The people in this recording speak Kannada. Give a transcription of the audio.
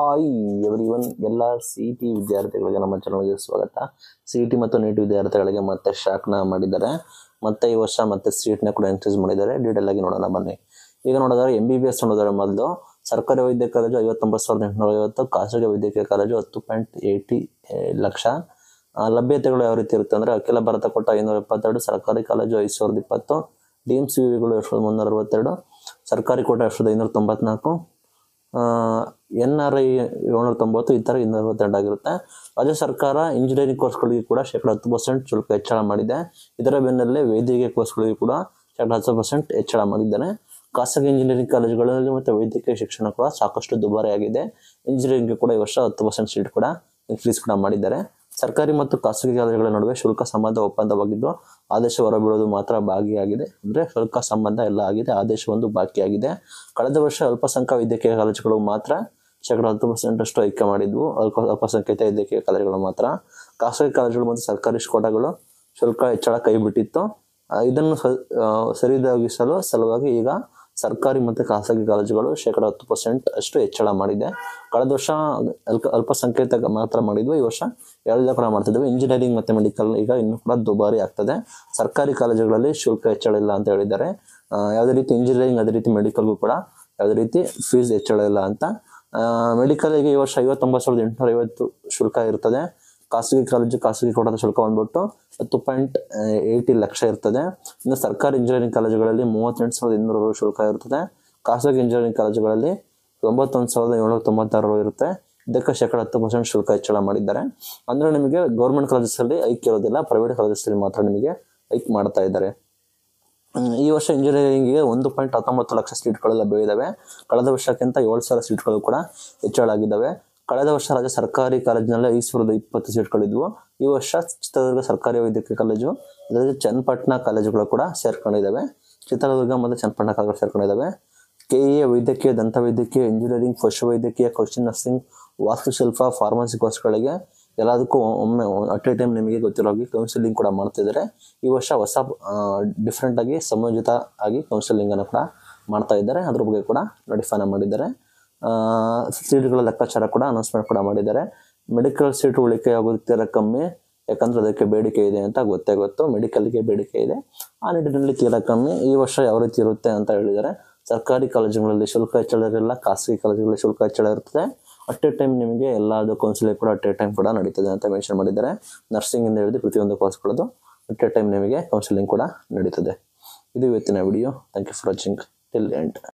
ಹಾಯ್ ಎವ್ರಿ ಒನ್ ಎಲ್ಲ ಸಿ ಟಿ ವಿದ್ಯಾರ್ಥಿಗಳಿಗೆ ನಮ್ಮ ಚಾನಲ್ಗೆ ಸ್ವಾಗತ ಸಿ ಟಿ ಮತ್ತು ನೀಟ್ ವಿದ್ಯಾರ್ಥಿಗಳಿಗೆ ಮತ್ತೆ ಶಾಕ್ನ ಮಾಡಿದ್ದಾರೆ ಮತ್ತೆ ಈ ವರ್ಷ ಮತ್ತೆ ಸೀಟ್ನ ಕೂಡ ಇನ್ಕ್ರೀಸ್ ಮಾಡಿದ್ದಾರೆ ಡೀಟೇಲ್ ಆಗಿ ನೋಡೋಣ ಬನ್ನಿ ಈಗ ನೋಡಿದ್ರೆ ಎಂ ಬಿ ಬಿ ಎಸ್ ನೋಡಿದ್ರೆ ಮೊದಲು ಸರ್ಕಾರಿ ವೈದ್ಯಕಾಲೇಜು ಕಾಲೇಜು ಐವತ್ತೊಂಬತ್ತು ಸಾವಿರದ ಎಂಟುನೂರ ಐವತ್ತು ಖಾಸಗಿ ವೈದ್ಯಕೀಯ ಕಾಲೇಜು ಹತ್ತು ಪಾಯಿಂಟ್ ಏಯ್ಟಿ ಲಕ್ಷ ಲಭ್ಯತೆಗಳು ಯಾವ ರೀತಿ ಇರುತ್ತೆ ಅಂದರೆ ಅಖಿಲ ಭಾರತ ಕೊಟ್ಟ ಐನೂರ ಎಪ್ಪತ್ತೆರಡು ಸರ್ಕಾರಿ ಕಾಲೇಜು ಐದು ಸಾವಿರದ ಇಪ್ಪತ್ತು ಡಿ ಎಮ್ ಸಿ ವಿಗಳು ಎರಡು ಸಾವಿರದ ಮುನ್ನೂರ ಅರವತ್ತೆರಡು ಸರ್ಕಾರಿ ಕೋಟ ಎರಡು ಸಾವಿರದ ಐನೂರ ತೊಂಬತ್ನಾಲ್ಕು ಎನ್ ಆರ್ ಐ ಏಳ್ನೂರ ತೊಂಬತ್ತು ಈ ಥರ ಇನ್ನೂರ ರಾಜ್ಯ ಸರ್ಕಾರ ಇಂಜಿನಿಯರಿಂಗ್ ಕೋರ್ಸ್ಗಳಿಗೆ ಕೂಡ ಶೇಕಡ ಹತ್ತು ಪರ್ಸೆಂಟ್ ಶುಲ್ಕ ಹೆಚ್ಚಳ ಮಾಡಿದೆ ಇದರ ಬೆನ್ನಲ್ಲೇ ವೈದ್ಯಕೀಯ ಕೋರ್ಸ್ಗಳಿಗೆ ಕೂಡ ಶೇಕಡ ಹತ್ತು ಪರ್ಸೆಂಟ್ ಹೆಚ್ಚಳ ಮಾಡಿದ್ದಾರೆ ಖಾಸಗಿ ಇಂಜಿನಿಯರಿಂಗ್ ಕಾಲೇಜುಗಳಲ್ಲಿ ಮತ್ತು ವೈದ್ಯಕೀಯ ಶಿಕ್ಷಣ ಕೂಡ ಸಾಕಷ್ಟು ದುಬಾರಿಯಾಗಿದೆ ಇಂಜಿನಿಯರಿಂಗ್ ಕೂಡ ಈ ವರ್ಷ ಹತ್ತು ಪರ್ಸೆಂಟ್ ಸೀಟ್ ಕೂಡ ಇನ್ಕ್ರೀಸ್ ಕೂಡ ಮಾಡಿದ್ದಾರೆ ಸರ್ಕಾರಿ ಮತ್ತು ಖಾಸಗಿ ಕಾಲೇಜುಗಳ ನಡುವೆ ಶುಲ್ಕ ಸಂಬಂಧ ಒಪ್ಪಂದವಾಗಿದ್ದು ಆದೇಶ ಹೊರಬೀಳೋದು ಮಾತ್ರ ಭಾಗಿಯಾಗಿದೆ ಅಂದರೆ ಶುಲ್ಕ ಸಂಬಂಧ ಎಲ್ಲ ಆಗಿದೆ ಆದೇಶವೊಂದು ಬಾಕಿಯಾಗಿದೆ ಕಳೆದ ವರ್ಷ ಅಲ್ಪಸಂಖ್ಯಾ ವೈದ್ಯಕೀಯ ಕಾಲೇಜುಗಳು ಮಾತ್ರ ಶೇಕಡ ಹತ್ತು ಪರ್ಸೆಂಟಷ್ಟು ಆಯ್ಕೆ ಮಾಡಿದ್ವು ಅಲ್ಪ ಅಲ್ಪಸಂಖ್ಯಾತ ವೈದ್ಯಕೀಯ ಕಾಲೇಜುಗಳು ಮಾತ್ರ ಖಾಸಗಿ ಕಾಲೇಜುಗಳು ಮತ್ತು ಸರ್ಕಾರಿ ಸ್ಕೋಟಗಳು ಶುಲ್ಕ ಹೆಚ್ಚಳ ಕೈಬಿಟ್ಟಿತ್ತು ಇದನ್ನು ಸರಿದಾಗಿಸಲು ಸಲುವಾಗಿ ಈಗ ಸರ್ಕಾರಿ ಮತ್ತು ಖಾಸಗಿ ಕಾಲೇಜುಗಳು ಶೇಕಡ ಹತ್ತು ಪರ್ಸೆಂಟ್ ಅಷ್ಟು ಹೆಚ್ಚಳ ಮಾಡಿದೆ ಕಳೆದ ವರ್ಷ ಅಲ್ಪ ಅಲ್ಪಸಂಖ್ಯಾತ ಮಾತ್ರ ಮಾಡಿದ್ವಿ ಈ ವರ್ಷ ಎರಡು ಕೂಡ ಮಾಡ್ತಿದ್ವಿ ಇಂಜಿನಿಯರಿಂಗ್ ಮತ್ತು ಮೆಡಿಕಲ್ ಈಗ ಇನ್ನೂ ಕೂಡ ದುಬಾರಿ ಆಗ್ತದೆ ಸರ್ಕಾರಿ ಕಾಲೇಜುಗಳಲ್ಲಿ ಶುಲ್ಕ ಹೆಚ್ಚಳ ಇಲ್ಲ ಅಂತ ಹೇಳಿದ್ದಾರೆ ಯಾವುದೇ ರೀತಿ ಇಂಜಿನಿಯರಿಂಗ್ ಅದೇ ರೀತಿ ಮೆಡಿಕಲ್ಗೂ ಕೂಡ ಯಾವುದೇ ರೀತಿ ಫೀಸ್ ಹೆಚ್ಚಳ ಇಲ್ಲ ಅಂತ ಮೆಡಿಕಲಿಗೆ ಈ ವರ್ಷ ಐವತ್ತೊಂಬತ್ತು ಸಾವಿರದ ಎಂಟುನೂರ ಐವತ್ತು ಶುಲ್ಕ ಇರ್ತದೆ ಖಾಸಗಿ ಕಾಲೇಜು ಖಾಸಗಿ ಕೋಟದ ಶುಲ್ಕ ಬಂದ್ಬಿಟ್ಟು ಹತ್ತು ಪಾಯಿಂಟ್ ಏಯ್ಟಿ ಲಕ್ಷ ಇರ್ತದೆ ಇನ್ನು ಸರ್ಕಾರಿ ಇಂಜಿನಿಯರಿಂಗ್ ಕಾಲೇಜುಗಳಲ್ಲಿ ಮೂವತ್ತೆಂಟು ಸಾವಿರದ ಇನ್ನೂರು ಶುಲ್ಕ ಇರ್ತದೆ ಖಾಸಗಿ ಇಂಜಿನಿಯರಿಂಗ್ ಕಾಲೇಜುಗಳಲ್ಲಿ ತೊಂಬತ್ತೊಂದು ಸಾವಿರದ ಏಳ್ನೂರ ತೊಂಬತ್ತಾರು ರು ಇರುತ್ತೆ ಇದಕ್ಕೆ ಶೇಕಡ ಹತ್ತು ಪರ್ಸೆಂಟ್ ಶುಲ್ಕ ಹೆಚ್ಚಳ ಮಾಡಿದ್ದಾರೆ ಅಂದರೆ ನಿಮಗೆ ಗೌರ್ಮೆಂಟ್ ಕಾಲೇಜಸ್ಸಲ್ಲಿ ಐಕ್ ಇರೋದಿಲ್ಲ ಪ್ರೈವೇಟ್ ಕಾಲೇಜಸ್ಸಲ್ಲಿ ಮಾತ್ರ ನಿಮಗೆ ಐಕ್ ಮಾಡ್ತಾ ಇದ್ದಾರೆ ಈ ವರ್ಷ ಇಂಜಿನಿಯರಿಂಗಿಗೆ ಒಂದು ಪಾಯಿಂಟ್ ಹತ್ತೊಂಬತ್ತು ಲಕ್ಷ ಸೀಟ್ಗಳೆಲ್ಲ ಬೆಳೆದಿವೆ ಕಳೆದ ವರ್ಷಕ್ಕಿಂತ ಏಳು ಸಾವಿರ ಸೀಟ್ಗಳು ಕೂಡ ಆಗಿದ್ದಾವೆ ಕಳೆದ ವರ್ಷ ರಾಜ್ಯ ಸರ್ಕಾರಿ ಕಾಲೇಜಿನಲ್ಲಿ ಐದು ಸಾವಿರದ ಇಪ್ಪತ್ತು ಸೀಟ್ಗಳಿದ್ವು ಈ ವರ್ಷ ಚಿತ್ರದುರ್ಗ ಸರ್ಕಾರಿ ವೈದ್ಯಕೀಯ ಕಾಲೇಜು ಅದರಲ್ಲಿ ಚನ್ನಪಟ್ಟಣ ಕಾಲೇಜುಗಳು ಕೂಡ ಸೇರ್ಕೊಂಡಿದ್ದಾವೆ ಚಿತ್ರದುರ್ಗ ಮತ್ತು ಚನ್ನಪಟ್ಟಣ ಕಾಲೇಜುಗಳು ಸೇರ್ಕೊಂಡಿದ್ದಾವೆ ಕೆ ಎ ವೈದ್ಯಕೀಯ ದಂತ ವೈದ್ಯಕೀಯ ಇಂಜಿನಿಯರಿಂಗ್ ಪಶು ವೈದ್ಯಕೀಯ ಕೌಶಲ್ ನರ್ಸಿಂಗ್ ವಾಸ್ತುಶಿಲ್ಪ ಫಾರ್ಮಸಿ ಕೋರ್ಸ್ಗಳಿಗೆ ಎಲ್ಲದಕ್ಕೂ ಒಮ್ಮೆ ಅಟ್ ಎ ಟೈಮ್ ನಿಮಗೆ ಗೊತ್ತಿರೋ ಹಾಗೆ ಕೌನ್ಸಿಲಿಂಗ್ ಕೂಡ ಮಾಡ್ತಿದ್ದಾರೆ ಈ ವರ್ಷ ಹೊಸ ಡಿಫ್ರೆಂಟಾಗಿ ಸಮಯೋಜಿತ ಆಗಿ ಕೌನ್ಸಿಲಿಂಗನ್ನು ಕೂಡ ಮಾಡ್ತಾ ಇದ್ದಾರೆ ಅದ್ರ ಬಗ್ಗೆ ಕೂಡ ನೋಟಿಫೈನ ಮಾಡಿದ್ದಾರೆ ಸೀಟ್ಗಳ ಲೆಕ್ಕಾಚಾರ ಕೂಡ ಅನೌನ್ಸ್ಮೆಂಟ್ ಕೂಡ ಮಾಡಿದ್ದಾರೆ ಮೆಡಿಕಲ್ ಸೀಟ್ ಉಳಿಕೆ ಆಗುತ್ತಿರ ಕಮ್ಮಿ ಯಾಕಂದ್ರೆ ಅದಕ್ಕೆ ಬೇಡಿಕೆ ಇದೆ ಅಂತ ಗೊತ್ತೇ ಗೊತ್ತು ಮೆಡಿಕಲ್ಗೆ ಬೇಡಿಕೆ ಇದೆ ಆ ನಿಟ್ಟಿನಲ್ಲಿ ತೀರಾ ಕಮ್ಮಿ ಈ ವರ್ಷ ಯಾವ ರೀತಿ ಇರುತ್ತೆ ಅಂತ ಹೇಳಿದ್ದಾರೆ ಸರ್ಕಾರಿ ಕಾಲೇಜುಗಳಲ್ಲಿ ಶುಲ್ಕ ಹೆಚ್ಚಳ ಇರಲಿಲ್ಲ ಖಾಸಗಿ ಕಾಲೇಜುಗಳಲ್ಲಿ ಶುಲ್ಕ ಹೆಚ್ಚಳ ಇರ್ತದೆ ಅಟ್ ಎ ಟೈಮ್ ನಿಮಗೆ ಎಲ್ಲದು ಕೌನ್ಸಿಲಿಂಗ್ ಕೂಡ ಅಟ್ ಎ ಟೈಮ್ ಕೂಡ ನಡೀತದೆ ಅಂತ ಮೆನ್ಷನ್ ಮಾಡಿದ್ದಾರೆ ನರ್ಸಿಂಗಿಂದ ಹಿಡಿದು ಪ್ರತಿಯೊಂದು ಕೋರ್ಸ್ಗಳದ್ದು ಅಟ್ ಎ ಟೈಮ್ ನಿಮಗೆ ಕೌನ್ಸಿಲಿಂಗ್ ಕೂಡ ನಡೀತದೆ ಇದು ಇವತ್ತಿನ video thank you for watching till end